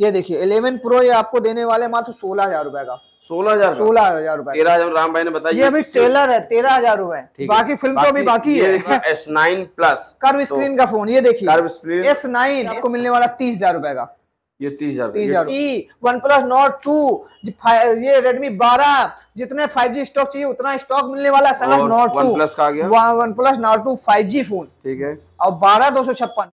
ये देखिए 11 प्रो ये आपको देने वाले मात्र सोलह हजार रूपए का सोलह हजार सोलह हजार रूपए तेरह हजार राम भाई ने बताया ये अभी ट्रेलर है तेरह हजार रूपए बाकी फिल्म तो अभी बाकी है S nine plus curve screen का फोन ये देखिए कर्व स्क्रीन एस नाइन आपको मिलने वाला तीस हजार रूपए का ये तीस हजार तीस हजार वन प्लस नोट टू ये रेडमी बारह जितने फाइव जी स्टॉक चाहिए उतना स्टॉक मिलने वाला है note two OnePlus note two five G phone ठीक है और बारह दो सौ छप्पन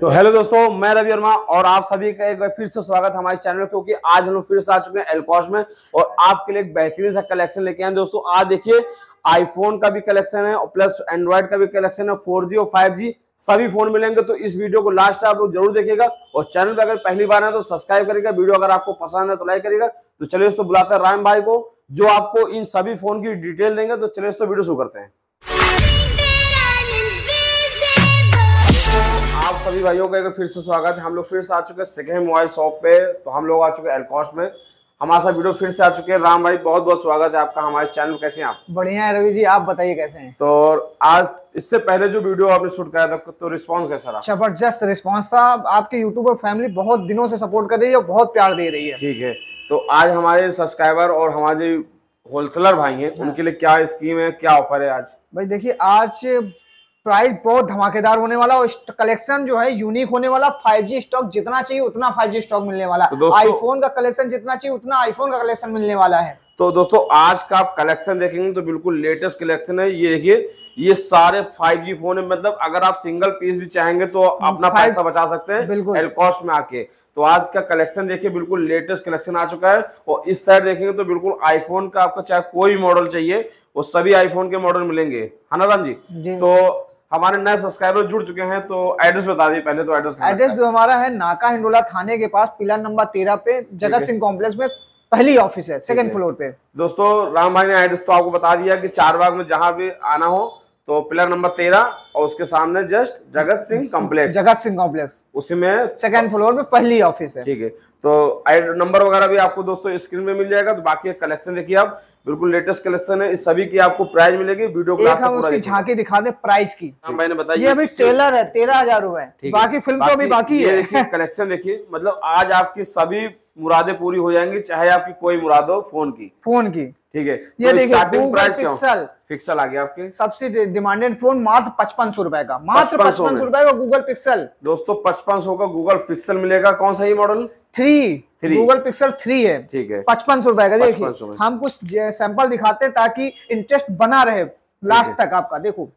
तो हेलो दोस्तों मैं रवि वर्मा और आप सभी का एक बार फिर से स्वागत हमारे चैनल में क्योंकि आज हम लोग फिर से आ चुके हैं एलकॉश में और आपके लिए एक बेहतरीन सा कलेक्शन लेके आए दोस्तों आज देखिए आईफोन का भी कलेक्शन है और प्लस एंड्रॉइड का भी कलेक्शन है फोर जी और फाइव जी सभी फोन मिलेंगे तो इस वीडियो को लास्ट आप लोग जरूर देखिएगा और चैनल पर अगर पहली बार है तो सब्सक्राइब करेगा वीडियो अगर आपको पसंद है तो लाइक करेगा तो चलिए दोस्तों बुलाते हैं राम भाई को जो आपको इन सभी फोन की डिटेल देंगे तो चलिए दोस्तों वीडियो शुरू करते हैं आप सभी भाइयों का एक फिर से स्वागत है हम लोग फिर से आ चुके हैं सेकेंड मोबाइल शॉप पे तो हम लोग आ चुके हैं एलकॉस्ट में हमारे साथ वीडियो फिर से आ चुके हैं राम भाई बहुत बहुत स्वागत है आपका हमारे चैनल कैसे हैं आप बढ़िया है रवि जी आप बताइए कैसे हैं तो आज इससे पहले जो वीडियो आपने शूट कराया था तो रिस्पॉन्स कैसा रहा जबरदस्त रिस्पॉन्स था आपके यूट्यूबर फैमिली बहुत दिनों से सपोर्ट कर रही है और बहुत प्यार दे रही है ठीक है तो आज हमारे सब्सक्राइबर और हमारे होलसेलर भाई हैं हाँ। उनके लिए क्या स्कीम है क्या ऑफर है आज भाई देखिए आज प्राइस बहुत धमाकेदार होने वाला और कलेक्शन जो है यूनिक होने वाला 5G स्टॉक जितना चाहिए उतना 5G स्टॉक मिलने वाला तो आईफोन का कलेक्शन जितना चाहिए उतना आईफोन का कलेक्शन मिलने वाला है तो दोस्तों आज का आप कलेक्शन देखेंगे तो बिल्कुल लेटेस्ट कलेक्शन है ये देखिए ये सारे 5G फोन है मतलब अगर आप सिंगल पीस भी चाहेंगे तो अपना पैसा बचा सकते हैं बिल्कुल एल कॉस्ट में आके तो आज का कलेक्शन देखिए बिल्कुल लेटेस्ट कलेक्शन आ चुका है और इस साइड देखेंगे तो बिल्कुल आईफोन का आपका चाहे कोई मॉडल चाहिए वो सभी आईफोन के मॉडल मिलेंगे है ना राम जी, जी। तो हमारे नए सब्सक्राइबर जुड़ चुके हैं तो एड्रेस बता दिए पहले तो एड्रेस एड्रेस जो हमारा है नाका हिंडोला थाने के पास पिलर नंबर तेरह पे जगत सिंह कॉम्प्लेक्स में पहली ऑफिस है सेकंड फ्लोर पे दोस्तों राम भाई ने एड्रेस तो आपको बता दिया कि चार बाग में जहां भी आना हो तो पिलर नंबर तेरह और उसके सामने जस्ट जगत सिंह कॉम्प्लेक्स जगत सिंह कॉम्प्लेक्स उसी में सेकंड फ्लोर में पहली ऑफिस है ठीक है तो नंबर वगैरह भी आपको दोस्तों स्क्रीन में मिल जाएगा तो बाकी कलेक्शन देखिए आप बिल्कुल लेटेस्ट कलेक्शन है इस सभी की आपको प्राइस मिलेगी वीडियो क्लास हम उसकी झांकी दिखा दे प्राइस की हाँ, मैंने बताया ये अभी टेलर है तेरह हजार रूपए बाकी फिल्म तो अभी बाकी है कलेक्शन देखिए मतलब आज आपकी सभी मुरादे पूरी हो जाएंगी चाहे आपकी कोई मुराद हो फोन की फोन की ठीक है ये तो देखिए पिक्सल पिक्सल आ गया आपके सबसे डिमांडेड फोन मात्र पचपन सौ रुपए का मात्र पचपन सौ रुपए का गूगल पिक्सल दोस्तों पचपन सौ का गूगल पिक्सल मिलेगा कौन सा ये model three three Google Pixel three है ठीक है पचपन सौ रुपए का देखिए हम कुछ सैंपल दिखाते हैं ताकि इंटरेस्ट बना रहे लास्ट तक आपका देखो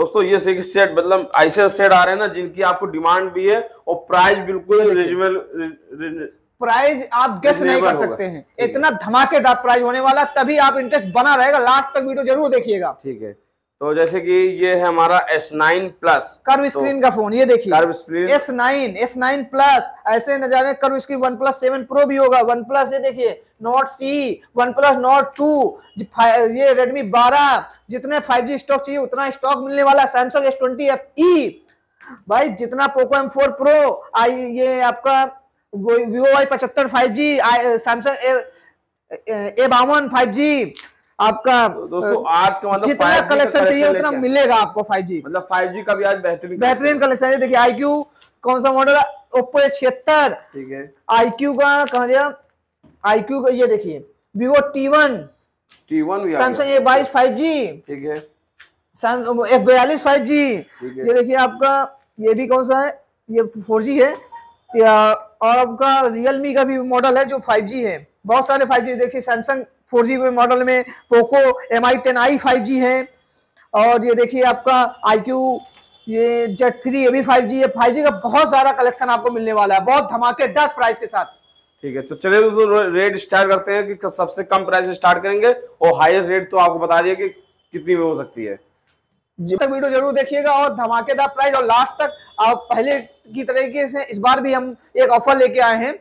दोस्तों ये सिक्स सेट मतलब ऐसे सेट आ रहे हैं ना जिनकी आपको डिमांड भी है और प्राइस बिल्कुल रिजनेबल प्राइज आप गेस नहीं कर सकते हैं इतना धमाकेदार प्राइज होने वाला तभी आप इंटरेस्ट बना रहेगा लास्ट तक वीडियो जरूर देखिएगा ठीक है तो जैसे कि ये है हमारा S9 प्लस कर्व स्क्रीन तो, का फोन ये देखिए curve screen S9 S9 plus ऐसे नजारे curve screen OnePlus seven pro भी होगा वन प्लस ये देखिए note C OnePlus note two ये रेडमी 12 जितने 5G स्टॉक चाहिए उतना स्टॉक मिलने वाला है सैमसंग S20 FE भाई जितना पोको एम फोर प्रो आई ये आपका वीवो वाई पचहत्तर फाइव जी सैमसंग ए बावन फाइव जी आपका तो दोस्तों आज का मतलब जितना कलेक्शन चाहिए उतना मिलेगा आपको 5G मतलब 5G का भी आज बेहतरीन बेहतरीन कलेक्शन है देखिए आई क्यू कौन सा मॉडल है ओप्पो ए छिहत्तर ठीक है आई क्यू का कहा गया आई क्यू का ये देखिए Vivo T one T one Samsung A बाईस फाइव जी ठीक है एफ बयालीस फाइव जी ये देखिए आपका ये भी कौन सा है ये फोर जी है और आपका रियलमी का भी मॉडल है जो 5G है बहुत सारे 5G देखिए सैमसंग 4G जी मॉडल में Poco M I ten I five है और ये देखिए आपका आई क्यू ये जेट थ्री ये भी फाइव जी है फाइव का बहुत सारा कलेक्शन आपको मिलने वाला है बहुत धमाकेदार प्राइस के साथ ठीक है तो चलिए दोस्तों रेट स्टार्ट करते हैं कि सबसे कम प्राइस स्टार्ट करेंगे और हाईएस्ट रेट तो आपको बता दिए कि कितनी में हो सकती है जब तक वीडियो जरूर देखिएगा और धमाकेदार प्राइस और लास्ट तक आप पहले की तरीके से इस बार भी हम एक ऑफर लेके आए हैं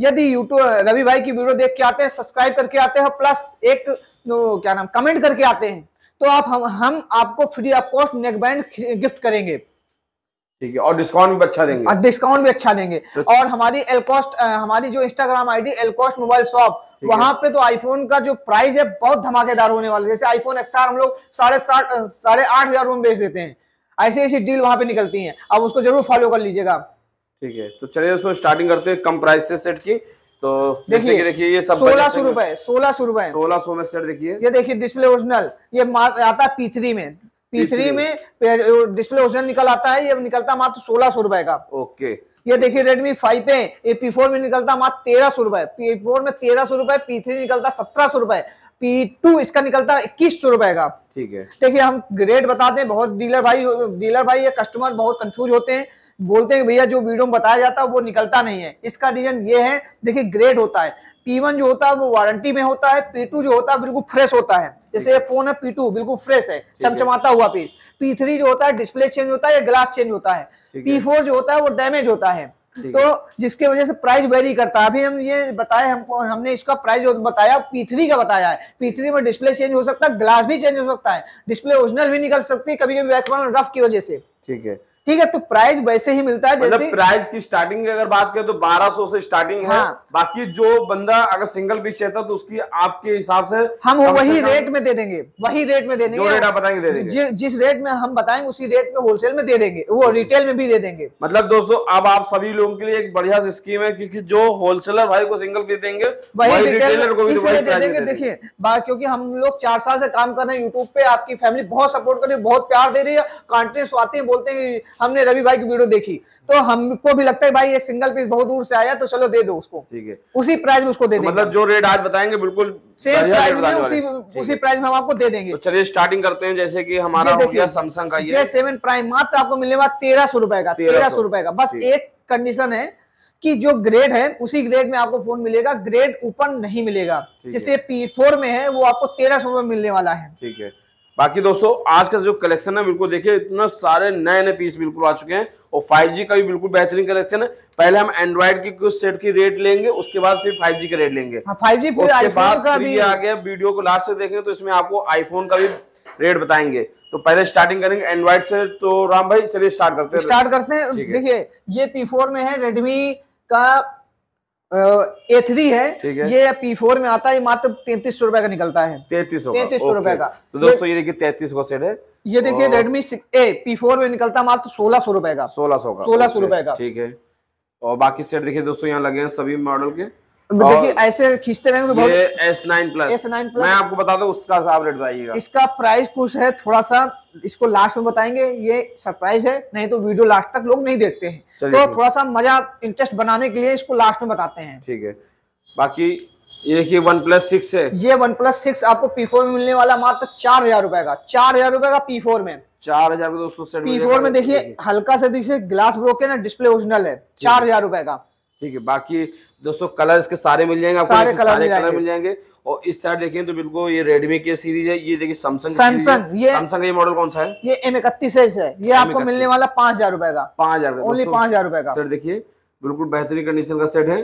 यदि यूट्यूब रवि भाई की वीडियो देख के आते हैं सब्सक्राइब करके आते हैं प्लस एक तो क्या नाम कमेंट करके आते हैं तो आप हम हम आपको free of cost neck band gift करेंगे ठीक है और डिस्काउंट भी अच्छा देंगे और डिस्काउंट भी अच्छा देंगे तो और हमारी एलकॉस्ट हमारी जो इंस्टाग्राम आईडी एलकॉस्ट मोबाइल शॉप वहां पे तो आईफोन का जो प्राइस है बहुत धमाकेदार होने वाला है जैसे आईफोन एक्सआर हम लोग साढ़े साठ साढ़े आठ हजार रूम बेच देते हैं ऐसी ऐसी डील वहां पे निकलती है अब उसको जरूर फॉलो कर लीजिएगा ठीक है तो चलिए उसको स्टार्टिंग करते हैं कम प्राइस से सेट की तो देखिए देखिए ये सब सोलह सौ रुपए सोलह सौ रुपए सोलह सौ में सेट देखिए ये देखिए डिस्प्ले ओरिजिनल ये आता है पीथरी में पीथरी में डिस्प्ले ओरिजिनल निकल आता है ये निकलता मात्र सोलह सौ रुपए का ओके ये देखिए रेडमी फाइव पे ये पी फोर में निकलता मात्र तेरह सौ रुपए पी फोर में तेरह सौ रुपए पी थ्री निकलता सत्रह सौ रुपए पी टू इसका निकलता इक्कीस सौ रुपए का ठीक है देखिए हम रेट बताते हैं बहुत डीलर भाई डीलर भाई या कस्टमर बहुत कंफ्यूज होते हैं बोलते हैं भैया जो वीडियो में बताया जाता है वो निकलता नहीं है इसका रीजन ये है देखिए ग्रेड होता है P1 जो होता है वो वारंटी में होता है P2 जो होता है बिल्कुल फ्रेश होता है जैसे ये फोन है P2 बिल्कुल फ्रेश है चमचमाता हुआ पीस P3 जो होता है डिस्प्ले चेंज होता है या ग्लास चेंज होता है P4 जो होता है वो डैमेज होता है तो जिसके वजह से प्राइस वेरी करता है अभी हम ये बताए हमको हमने इसका प्राइस जो बताया पीथरी का बताया है पीथरी में डिस्प्ले चेंज हो सकता है ग्लास भी चेंज हो सकता है डिस्प्ले ओरिजिनल भी निकल सकती है कभी कभी बैकग्राउंड रफ की वजह से ठीक है ठीक है तो प्राइस वैसे ही मिलता है मतलब जैसे प्राइस की स्टार्टिंग अगर बात करें तो 1200 से स्टार्टिंग हाँ। है बाकी जो बंदा अगर सिंगल पीस चाहता है तो उसकी आपके हिसाब से हम वही रेट में दे देंगे वही रेट में दे देंगे जो रेट आप बताएंगे दे देंगे जि, जिस रेट में हम बताएंगे उसी रेट में होलसेल में दे देंगे वो रिटेल में भी दे देंगे मतलब दोस्तों अब आप सभी लोगों के लिए एक बढ़िया स्कीम है क्योंकि जो होलसेलर भाई को सिंगल पीस देंगे वही रिटेलर को भी तो दे देंगे देखिए क्योंकि हम लोग चार साल से काम कर रहे हैं यूट्यूब पे आपकी फैमिली बहुत सपोर्ट कर रही है बहुत प्यार दे रही है कॉन्टेस्ट आते हैं बोलते हैं हमने रवि भाई की वीडियो देखी तो हमको भी लगता है भाई ये सिंगल पीस बहुत दूर से आया तो चलो दे दो उसको ठीक है उसी प्राइस में उसको दे तो मतलब जो रेट आज बताएंगे बिल्कुल सेम प्राइस में उसी उसी प्राइस में हम आपको दे देंगे तो चलिए स्टार्टिंग करते हैं जैसे की हमारा हो गया सैमसंग का ये सेवन प्राइम मात्र आपको मिलने वाला तेरह सौ रुपए का तेरह सौ रुपए का बस एक कंडीशन है कि जो ग्रेड है उसी ग्रेड में आपको फोन मिलेगा ग्रेड ऊपर नहीं मिलेगा जैसे पी फोर में है वो आपको तेरह सौ रुपए मिलने वाला है ठीक है बाकी दोस्तों आज का जो कलेक्शन है बिल्कुल देखिए इतना सारे नए नए पीस बिल्कुल आ चुके हैं और 5G का भी बिल्कुल बेहतरीन कलेक्शन है पहले हम एंड्रॉइड की कुछ सेट की रेट लेंगे उसके बाद फिर 5G के रेट लेंगे हाँ, फाइव जी उसके बाद का भी आ गया वीडियो को लास्ट से देखेंगे तो इसमें आपको आईफोन का भी रेट बताएंगे तो पहले स्टार्टिंग करेंगे एंड्रॉइड से तो राम भाई चलिए स्टार्ट करते हैं स्टार्ट करते हैं देखिए ये पी में है रेडमी का एथरी है, है ये पी फोर में आता है मात्र तैतीस सौ रुपए का निकलता है तैतीस तैतीस सौ रुपए का तो दोस्तों ये देखिए तैतीस का सेट है ये देखिए Redmi six A P four में निकलता है मात्र सोलह सौ रुपए का सोलह सौ का सोलह सौ रुपए का ठीक है और बाकी सेट देखिए दोस्तों यहाँ लगे हैं सभी मॉडल के देखिए ऐसे खींचते रहेंगे तो मैं आपको बता दूं उसका रेट बताइएगा इसका प्राइस कुछ है थोड़ा सा इसको लास्ट में बताएंगे ये सरप्राइज है नहीं तो वीडियो लास्ट तक लोग नहीं देखते हैं तो थोड़ा सा मजा इंटरेस्ट बनाने के लिए इसको लास्ट में बताते हैं ठीक है बाकी ये वन प्लस सिक्स है ये वन प्लस सिक्स आपको पी फोर में मिलने वाला मात्र चार हजार रुपए का चार हजार रुपए का पी फोर में चार हजार दो सौ पी फोर में देखिए हल्का सा देखिए ग्लास ब्रोकन है डिस्प्ले ओरिजिनल है चार हजार रुपए का ठीक है बाकी दोस्तों कलर इसके सारे मिल जाएंगे आपको सारे कलर सारे मिल कलर मिल जाएंगे और इस साइड देखिए तो बिल्कुल ये रेडमी की सीरीज है ये देखिए सैमसंग सैमसंग ये सैमसंग का ये मॉडल कौन सा है ये एम इकतीस है ये आपको मिलने वाला पांच हजार रुपए का पांच हजार ओनली पांच हजार रुपए का सर देखिए बिल्कुल बेहतरीन कंडीशन का सेट है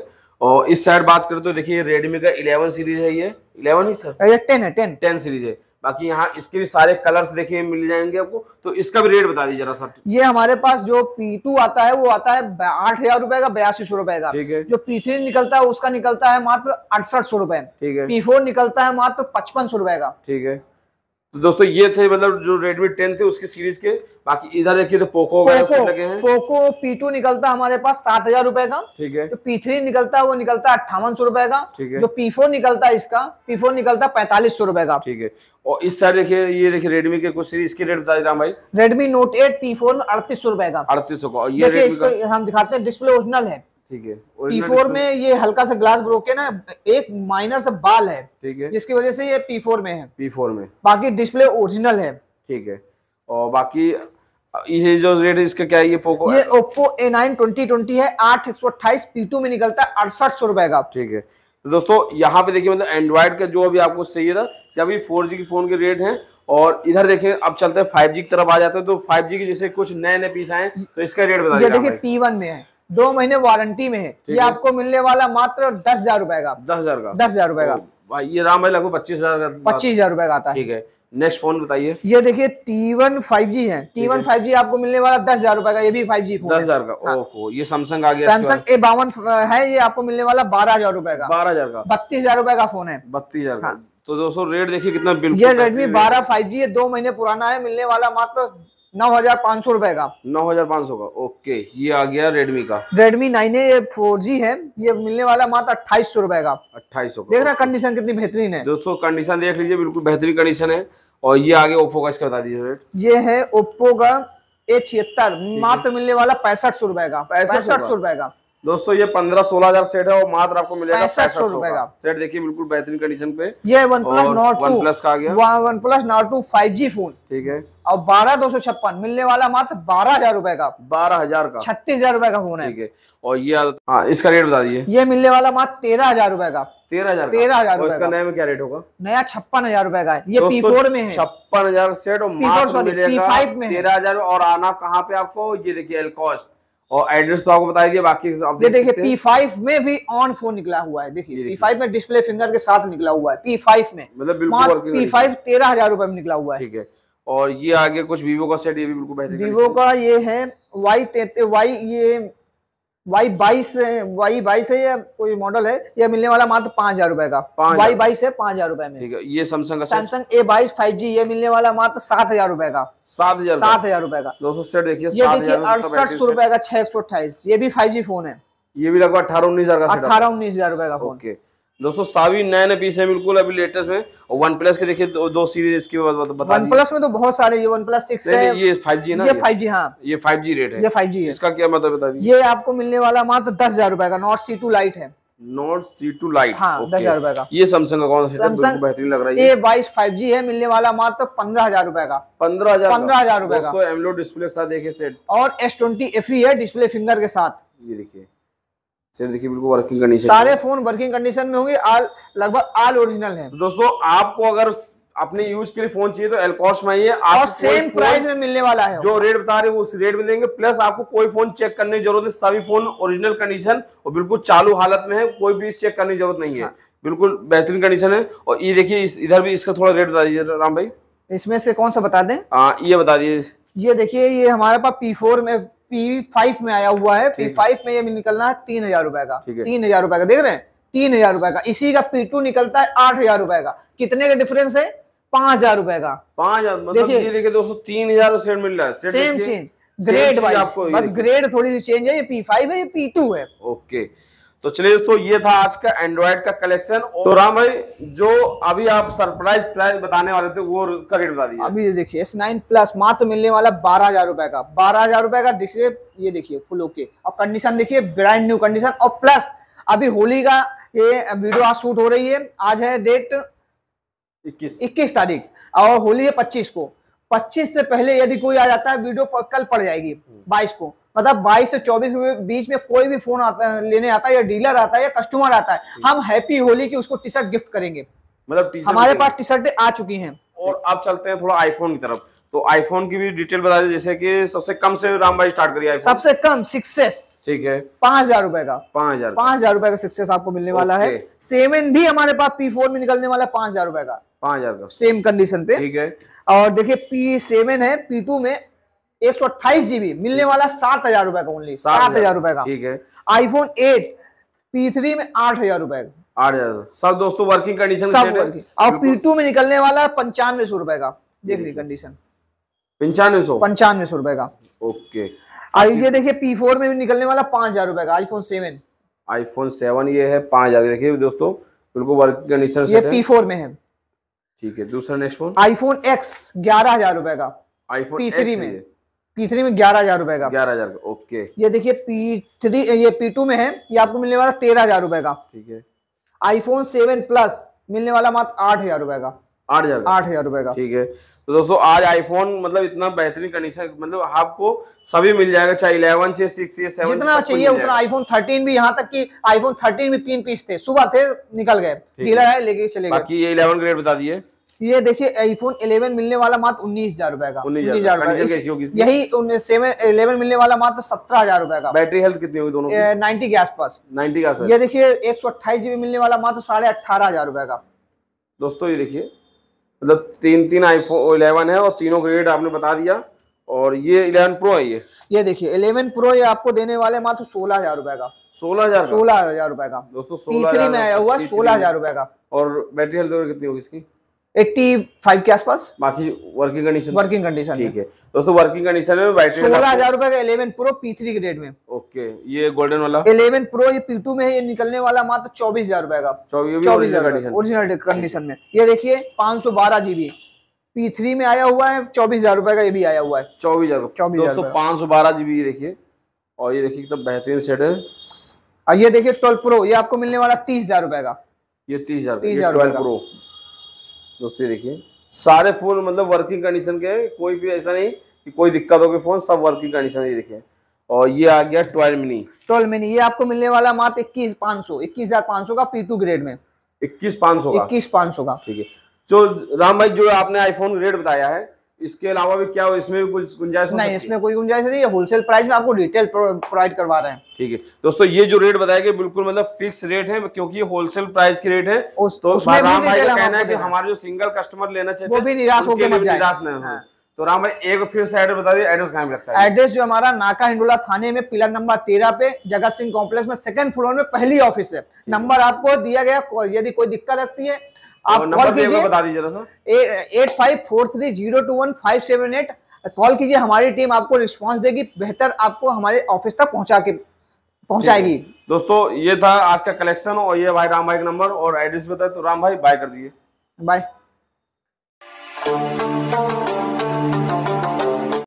और इस साइड बात करें तो देखिए रेडमी का इलेवन सीरीज है ये इलेवन ही सर टेन है टेन टेन सीरीज है बाकी यहाँ इसके भी सारे कलर्स देखिए मिल जाएंगे आपको तो इसका भी रेट बता दीजिए जरा सर ये हमारे पास जो P2 आता है वो आता है आठ हजार रुपए का बयासी सौ रुपए का ठीक है जो P3 निकलता है उसका निकलता है मात्र अड़सठ सौ रुपए ठीक है P4 निकलता है मात्र पचपन सौ रुपए का ठीक है तो दोस्तों ये थे मतलब जो Redmi 10 थे उसके सीरीज के बाकी इधर देखिए तो पोको पोको लगे हैं पोको P2 निकलता हमारे पास सात हजार रूपए का ठीक है जो P3 निकलता है वो निकलता है अट्ठावन सौ रूपये का ठीक है जो P4 निकलता है इसका P4 निकलता है पैंतालीस सौ रूपये का ठीक है और इस साइड देखिए ये देखिए रेडमी के कुछ सीरीज के रेट बता दे रहा भाई Redmi note eight T phone अड़तीस सौ रुपए का अड़तीस सौ का ये देखिए इसको हम दिखाते हैं डिस्प्ले ओरिजिनल है ठीक है पी में ये हल्का सा ग्लास ब्रोक है एक माइनर सा बाल है ठीक है जिसकी वजह से ये पी फोर में है पी फोर में बाकी डिस्प्ले ओरिजिनल है ठीक है और बाकी ये जो रेट इसका क्या है ये पोको ये Oppo A nine twenty twenty है आठ एक सौ अट्ठाईस पी टू में निकलता है अड़सठ सौ रुपए का ठीक है तो दोस्तों यहाँ पे देखिए मतलब एंड्रॉयड का जो अभी आपको चाहिए था जब फोर जी के फ़ोन के रेट हैं और इधर देखें अब चलते हैं फाइव जी की तरफ आ जाते हैं तो फाइव जी के जैसे कुछ नए नए पीस आए तो इसका रेट बताइए देखिए पी वन में है दो महीने वारंटी में है ये आपको मिलने वाला मात्र दस हजार रुपए का दस हजार का दस हजार रुपए का ये राम भाई लगभग पच्चीस हजार पच्चीस हजार रुपए का आता है ठीक है नेक्स्ट फोन बताइए ये देखिए टी वन फाइव जी है टी वन फाइव जी आपको मिलने वाला दस हजार रुपए का ये भी फाइव जी फोन दस हजार का हाँ। ओहो ये सैमसंग आ गया सैमसंग ए बावन है ये आपको मिलने वाला बारह हजार रुपए का बारह हजार का बत्तीस हजार रुपए का फोन है बत्तीस हजार का हाँ। तो दोस्तों रेट देखिए कितना बिल्कुल ये रेडमी बारह फाइव जी दो महीने पुराना है मिलने वाला मात्र नौ हजार पाँच सौ रुपए का नौ हजार पाँच सौ का ओके ये आ गया रेडमी का Redmi nine A four G है ये मिलने वाला मात्र अट्ठाईस सौ रुपए का अट्ठाईस सौ देख रहे कंडीशन कितनी बेहतरीन है दोस्तों कंडीशन देख लीजिए बिल्कुल बेहतरीन कंडीशन है और ये आगे ओप्पो का इसका बता दीजिए रेट ये है ओप्पो का ए छिहत्तर मात्र मिलने वाला पैंसठ सौ रुपए का पैंसठ सौ रुपए का दोस्तों ये पंद्रह सोलह हजार सेट है और मात्र आपको मिलेगा पैसठ सौ रूपए का सेट देखिए बिल्कुल बेहतरीन कंडीशन पे ये OnePlus Nord two plus का गया OnePlus Nord two five G phone ठीक है और बारह दो सौ छप्पन मिलने वाला मात्र बारह हजार रूपए का बारह हजार का छत्तीस हजार रूपए का फोन है ठीक है और ये हाँ, इसका रेट बता दीजिए ये मिलने वाला मात्र तेरह हजार रूपए का तेरह हजार तेरह हजार नया में क्या रेट होगा नया छप्पन हजार रूपए का है ये पी फोर में है छप्पन हजार सेट और फाइव में तेरह हजार और आना कहाँ पे आपको ये देखिए एलकॉस्ट और एड्रेस तो आपको बता दीजिए बाकी आप ये देखिए पी फाइव में भी ऑन फोन निकला हुआ है देखिए पी फाइव में डिस्प्ले फिंगर के साथ निकला हुआ है पी फाइव में मतलब पी फाइव तेरह हजार रुपए में निकला हुआ है ठीक है और ये आगे कुछ वीवो का सेट ये भी बिल्कुल बेहतरीन वीवो का ये है वाई वाई ये वाई बाईस वाई बाईस है या कोई मॉडल है यह मिलने वाला मात्र पांच हजार रुपए का वाई बाईस है पांच हजार रुपए में ठीक है ये सैमसंग सैमसंग ए बाईस फाइव जी ये मिलने वाला मात्र सात हजार रुपए का सात हजार सात हजार रुपए का दो सौ सेट देखिए ये देखिए अड़सठ सौ रुपए का छह सौ अट्ठाईस ये भी फाइव जी फोन है ये भी लगभग अठारह उन्नीस हजार का अठारह उन्नीस हजार रुपए का फोन दोस्तों सावी नए नए पीस है बिल्कुल अभी लेटेस्ट में और वन प्लस के देखिए दो, दो सीरीज इसकी बता वन प्लस में तो बहुत सारे ये वन प्लस सिक्स है ये फाइव जी ना ये फाइव जी हाँ ये फाइव जी रेट है ये फाइव जी इसका क्या मतलब बता दीजिए ये आपको मिलने वाला मात्र दस हजार रुपए का नॉट सी टू लाइट है नॉट सी टू लाइट हाँ दस हजार रुपए का ये सैमसंग का कौन सा सैमसंग बेहतरीन लग रहा है ये बाईस फाइव जी है मिलने वाला मात्र पंद्रह हजार रुपए का पंद्रह हजार पंद्रह हजार रुपए का एमलो डिस्प्ले के साथ देखिए सेट और एस ट्वेंटी एफ ई है डिस्प्ले फिंगर के साथ ये देखिए देखिए बिल्कुल वर्किंग कंडीशन सारे फोन वर्किंग कंडीशन में होंगे आल लगभग आल ओरिजिनल है तो दोस्तों आपको अगर अपने यूज के लिए फोन चाहिए तो एलकॉस्ट में आइए और सेम प्राइस में मिलने वाला है जो रेट बता रहे हैं उस रेट में देंगे प्लस आपको कोई फोन चेक करने की जरूरत है सभी फोन ओरिजिनल कंडीशन और बिल्कुल चालू हालत में है कोई भी चेक करने की जरूरत नहीं है हाँ। बिल्कुल बेहतरीन कंडीशन है और ये देखिए इधर भी इसका थोड़ा रेट बता दीजिए राम भाई इसमें से कौन सा बता दें हाँ, ये बता दीजिए ये देखिए ये हमारे पास पी में पी फाइव में आया हुआ है पी फाइव में ये निकलना है तीन हजार रुपए का तीन हजार रुपए का देख रहे हैं तीन हजार रुपए का इसी का पी टू निकलता है आठ हजार रुपए का कितने का डिफरेंस है पांच हजार रुपए का पांच हजार मतलब देखिए दोस्तों तीन हजार सेट मिल रहा है सेम चेंज ग्रेड वाइज बस ग्रेड थोड़ी सी चेंज है ये पी फाइव है ये पी टू है ओके तो चलिए दोस्तों ये था आज का एंड्रॉइड का कलेक्शन और तो राम भाई जो अभी आप सरप्राइज प्राइस बताने वाले थे वो का रेट बता दीजिए अभी ये देखिए S9 नाइन प्लस मात्र मिलने वाला बारह हजार रुपए का बारह हजार रुपए का देखिए ये देखिए फुल ओके और कंडीशन देखिए ब्रांड न्यू कंडीशन और प्लस अभी होली का ये वीडियो आज शूट हो रही है आज है डेट इक्कीस इक्कीस तारीख और होली है पच्चीस को पच्चीस से पहले यदि कोई आ जाता है वीडियो कल पड़ जाएगी हम्म। बाईस को मतलब 22 से 24 में बीच में कोई भी फोन आता लेने आता है या डीलर आता है या कस्टमर आता है हम हैप्पी होली की उसको टी शर्ट गिफ्ट करेंगे मतलब हमारे पास टी शर्ट आ चुकी हैं और अब चलते हैं थोड़ा आईफोन की तरफ तो आईफोन की भी डिटेल बता दें जैसे कि सबसे कम से राम भाई स्टार्ट करिए सबसे कम सिक्सेस ठीक है पांच हजार रुपए का पांच हजार पांच हजार रुपए का सिक्सेस आपको मिलने वाला है सेवन भी हमारे पास पी फोर में निकलने वाला है पांच हजार रुपए का पांच हजार का सेम कंडीशन पे ठीक है और देखिए पी सेवन है पी टू में एक सौ अट्ठाईस जीबी मिलने वाला सात हजार रुपए का ओनली सात हजार रुपए का ठीक है आईफोन एट पी थ्री में आठ हजार रुपए का आठ हजार सब दोस्तों वर्किंग कंडीशन सब और पी टू में निकलने वाला है पंचानवे सौ रुपए का देख ली कंडीशन पंचानवे सौ पंचानवे सौ रुपए का ओके आई ये देखिए पी फोर में भी निकलने वाला पांच हजार रुपए का आईफोन सेवन आईफोन सेवन ये है पांच हजार देखिए दोस्तों बिल्कुल वर्किंग कंडीशन ये पी फोर में है ठीक है दूसरा नेक्स्ट फोन आईफोन एक्स ग्यारह हजार रुपए का आईफोन पी थ्री में पी थ्री में ग्यारह हजार रुपए का ग्यारह हजार ओके ये देखिए पी थ्री ये पी टू में है ये आपको मिलने वाला तेरह हजार रुपए का ठीक है आईफोन सेवन प्लस मिलने वाला मात्र आठ हजार रुपए का आठ हजार आठ हजार रुपए का ठीक है तो दोस्तों आज आईफोन मतलब इतना बेहतरीन कंडीशन मतलब आपको सभी मिल जाएगा चाहे इलेवन से सिक्स से सेवन जितना चाहिए उतना आईफोन थर्टीन भी यहाँ तक कि आईफोन थर्टीन भी तीन पीस थे सुबह थे निकल गए डीलर है लेके चले बाकी ये इलेवन ग्रेड बता दिए ये देखिए आईफोन 11 मिलने वाला मात्र उन्नीस हजार रुपए का उन्नीस हजार यही सेवन इलेवन मिलने वाला मात्र सत्रह हजार रुपए का बैटरी हेल्थ कितनी होगी दोनों नाइनटी के आसपास नाइनटी के आसपास ये देखिए एक सौ अट्ठाईस जीबी मिलने वाला मात्र साढ़े अठारह हजार रुपए का दोस्तों ये देखिए मतलब तीन तीन आईफोन इलेवन है और तीनों ग्रेड आपने बता दिया और ये इलेवन प्रो है ये ये देखिए इलेवन प्रो ये आपको देने वाले मात्र सोलह हजार रुपए का सोलह हजार सोलह हजार रुपए का दोस्तों में आया हुआ सोलह हजार रुपए का और बैटरी हेल्थ कितनी होगी इसकी 85 के आसपास बाकी वर्किंग कंडीशन वर्किंग कंडीशन ठीक है दोस्तों वर्किंग कंडीशन में सोलह हजार का 11 प्रो P3 में ओके ये गोल्डन वाला 11 प्रो ये P2 में है ये निकलने वाला मात्र चौबीस हजार रुपए का चौबीस ओरिजिनल कंडीशन में ये देखिए पांच सौ बारह जीबी पी थ्री में आया हुआ है चौबीस हजार रुपए का ये भी आया हुआ है चौबीस हजार चौबीस पांच सौ बारह जीबी देखिए और ये देखिए कितना बेहतरीन सेट है ये देखिए ट्वेल्व प्रो ये आपको मिलने वाला तीस हजार रुपए का ये तीस तीस हजार प्रो दोस्तों देखिए सारे फोन मतलब वर्किंग कंडीशन के कोई भी ऐसा नहीं कि कोई दिक्कत होगी फोन सब वर्किंग कंडीशन ही देखिए और ये आ गया ट्वेल्व मिनी ट्वेल्व मिनी ये आपको मिलने वाला मात्र इक्कीस पाँच सौ इक्कीस हजार पाँच सौ का पी टू ग्रेड में इक्कीस पाँच सौ इक्कीस पाँच सौ का ठीक है जो राम भाई जो आपने आईफोन रेट बताया है इसके अलावा भी क्या हो इसमें भी कुछ गुंजाइश नहीं इसमें कोई गुंजाइश नहीं है होलसेल प्राइस में आपको डिटेल प्रोवाइड करवा रहे हैं ठीक है दोस्तों ये जो रेट बताया गया बिल्कुल मतलब फिक्स रेट है क्योंकि ये होलसेल प्राइस की रेट है उस, तो राम भाई का कहना है कि हमारे जो सिंगल कस्टमर लेना चाहिए वो भी निराश हो निराश नहीं है हाँ। तो राम भाई एक फिर से एड्रेस बता दिए एड्रेस कहाँ लगता है एड्रेस जो हमारा नाका हिंडोला थाने में पिलर नंबर तेरह पे जगत सिंह कॉम्प्लेक्स में सेकंड फ्लोर में पहली ऑफिस है नंबर आपको दिया गया यदि कोई दिक्कत लगती है आप कॉल कीजिए बता दीजिए sir eight five four three zero two one five seven eight call कीजिए हमारी टीम आपको रिस्पांस देगी बेहतर आपको हमारे ऑफिस तक पहुंचा के पहुंचाएगी दोस्तों ये था आज का कलेक्शन और ये भाई राम भाई का नंबर और एड्रेस बताए तो राम भाई बाय कर दीजिए बाय